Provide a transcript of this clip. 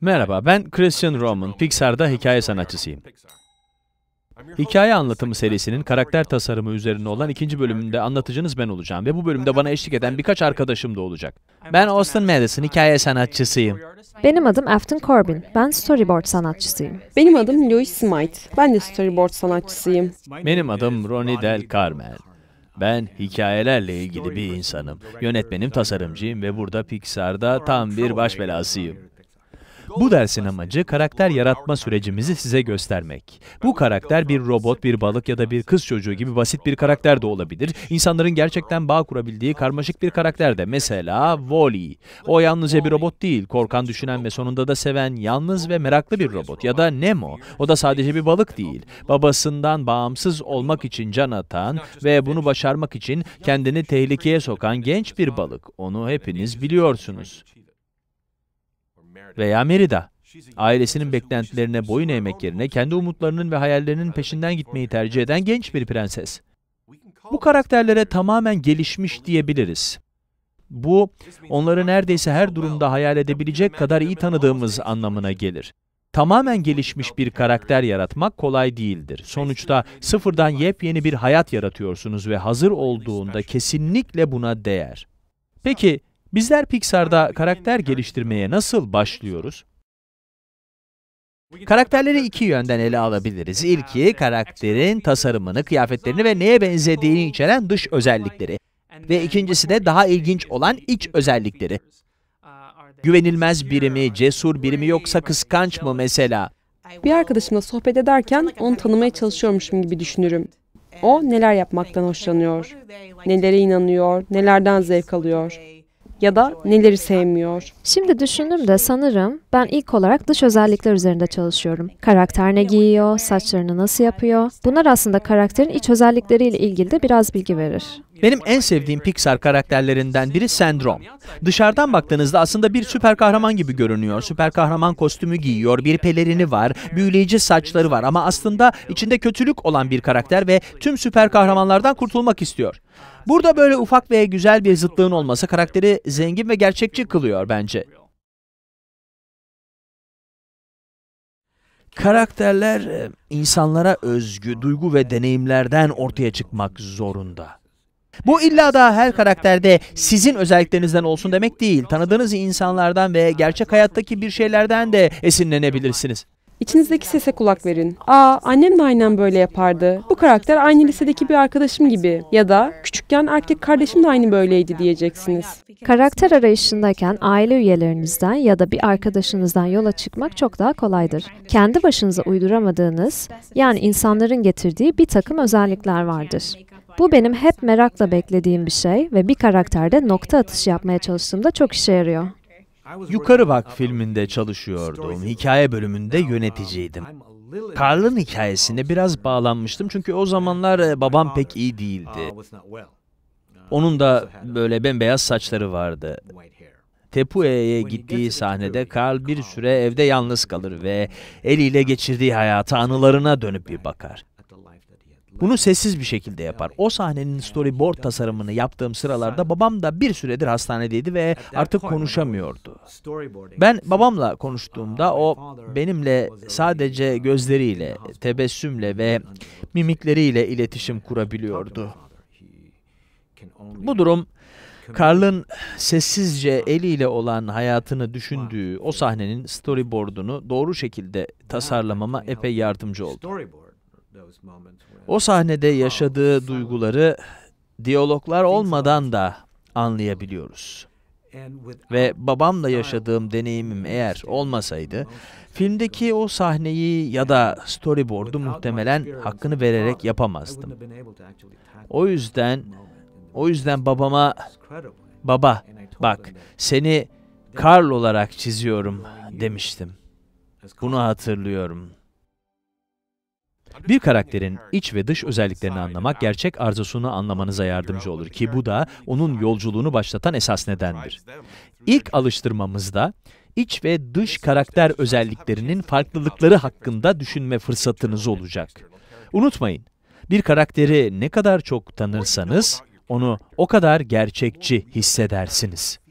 Merhaba, ben Christian Roman, Pixar'da hikaye sanatçısıyım. Hikaye anlatımı serisinin karakter tasarımı üzerine olan ikinci bölümünde anlatıcınız ben olacağım ve bu bölümde bana eşlik eden birkaç arkadaşım da olacak. Ben Austin Madison, hikaye sanatçısıyım. Benim adım Afton Corbin, ben storyboard sanatçısıyım. Benim adım Louis Smite, ben de storyboard sanatçısıyım. Benim adım Ronnie Del Carmel. Ben hikayelerle ilgili bir insanım. Yönetmenim, tasarımcıyım ve burada Pixar'da tam bir baş belasıyım. Bu dersin amacı karakter yaratma sürecimizi size göstermek. Bu karakter bir robot, bir balık ya da bir kız çocuğu gibi basit bir karakter de olabilir. İnsanların gerçekten bağ kurabildiği karmaşık bir karakter de. Mesela Wally. O yalnızca bir robot değil, korkan, düşünen ve sonunda da seven, yalnız ve meraklı bir robot. Ya da Nemo. O da sadece bir balık değil. Babasından bağımsız olmak için can atan ve bunu başarmak için kendini tehlikeye sokan genç bir balık. Onu hepiniz biliyorsunuz veya Merida. Ailesinin beklentilerine boyun eğmek yerine kendi umutlarının ve hayallerinin peşinden gitmeyi tercih eden genç bir prenses. Bu karakterlere tamamen gelişmiş diyebiliriz. Bu, onları neredeyse her durumda hayal edebilecek kadar iyi tanıdığımız anlamına gelir. Tamamen gelişmiş bir karakter yaratmak kolay değildir. Sonuçta sıfırdan yepyeni bir hayat yaratıyorsunuz ve hazır olduğunda kesinlikle buna değer. Peki, Bizler Pixar'da karakter geliştirmeye nasıl başlıyoruz? Karakterleri iki yönden ele alabiliriz. İlki karakterin tasarımını, kıyafetlerini ve neye benzediğini içeren dış özellikleri ve ikincisi de daha ilginç olan iç özellikleri. Güvenilmez biri mi, cesur biri mi yoksa kıskanç mı mesela? Bir arkadaşımla sohbet ederken onu tanımaya çalışıyormuşum gibi düşünürüm. O neler yapmaktan hoşlanıyor, nelere inanıyor, nelerden zevk alıyor ya da neleri sevmiyor. Şimdi düşündüm de sanırım ben ilk olarak dış özellikler üzerinde çalışıyorum. Karakter ne giyiyor, saçlarını nasıl yapıyor? Bunlar aslında karakterin iç özellikleriyle ilgili de biraz bilgi verir. Benim en sevdiğim Pixar karakterlerinden biri Sendrom. Dışarıdan baktığınızda aslında bir süper kahraman gibi görünüyor. Süper kahraman kostümü giyiyor, bir pelerini var, büyüleyici saçları var ama aslında içinde kötülük olan bir karakter ve tüm süper kahramanlardan kurtulmak istiyor. Burada böyle ufak ve güzel bir zıtlığın olması karakteri zengin ve gerçekçi kılıyor bence. Karakterler e, insanlara özgü duygu ve deneyimlerden ortaya çıkmak zorunda. Bu illa da her karakterde sizin özelliklerinizden olsun demek değil. Tanıdığınız insanlardan ve gerçek hayattaki bir şeylerden de esinlenebilirsiniz. İçinizdeki sese kulak verin. Aa annem de aynen böyle yapardı. Bu karakter aynı lisedeki bir arkadaşım gibi. Ya da küçükken erkek kardeşim de aynı böyleydi diyeceksiniz. Karakter arayışındayken aile üyelerinizden ya da bir arkadaşınızdan yola çıkmak çok daha kolaydır. Kendi başınıza uyduramadığınız yani insanların getirdiği bir takım özellikler vardır. Bu benim hep merakla beklediğim bir şey ve bir karakterde nokta atışı yapmaya çalıştığımda çok işe yarıyor. Yukarı Bak filminde çalışıyordum. Hikaye bölümünde yöneticiydim. Carl'ın hikayesine biraz bağlanmıştım çünkü o zamanlar e, babam pek iyi değildi. Onun da böyle bembeyaz saçları vardı. Tepue'ye gittiği sahnede Carl bir süre evde yalnız kalır ve eliyle geçirdiği hayata anılarına dönüp bir bakar. Bunu sessiz bir şekilde yapar. O sahnenin storyboard tasarımını yaptığım sıralarda babam da bir süredir hastanedeydi ve artık konuşamıyordu. Ben babamla konuştuğumda o benimle sadece gözleriyle, tebessümle ve mimikleriyle iletişim kurabiliyordu. Bu durum Karl'ın sessizce eliyle olan hayatını düşündüğü o sahnenin storyboard'unu doğru şekilde tasarlamama epey yardımcı oldu. O sahnede yaşadığı duyguları diyaloglar olmadan da anlayabiliyoruz. Ve babamla yaşadığım deneyimim eğer olmasaydı, filmdeki o sahneyi ya da storyboard'u muhtemelen hakkını vererek yapamazdım. O yüzden, o yüzden babama, baba bak seni Karl olarak çiziyorum demiştim. Bunu hatırlıyorum. Bir karakterin iç ve dış özelliklerini anlamak gerçek arzusunu anlamanıza yardımcı olur ki bu da onun yolculuğunu başlatan esas nedendir. İlk alıştırmamızda iç ve dış karakter özelliklerinin farklılıkları hakkında düşünme fırsatınız olacak. Unutmayın, bir karakteri ne kadar çok tanırsanız onu o kadar gerçekçi hissedersiniz.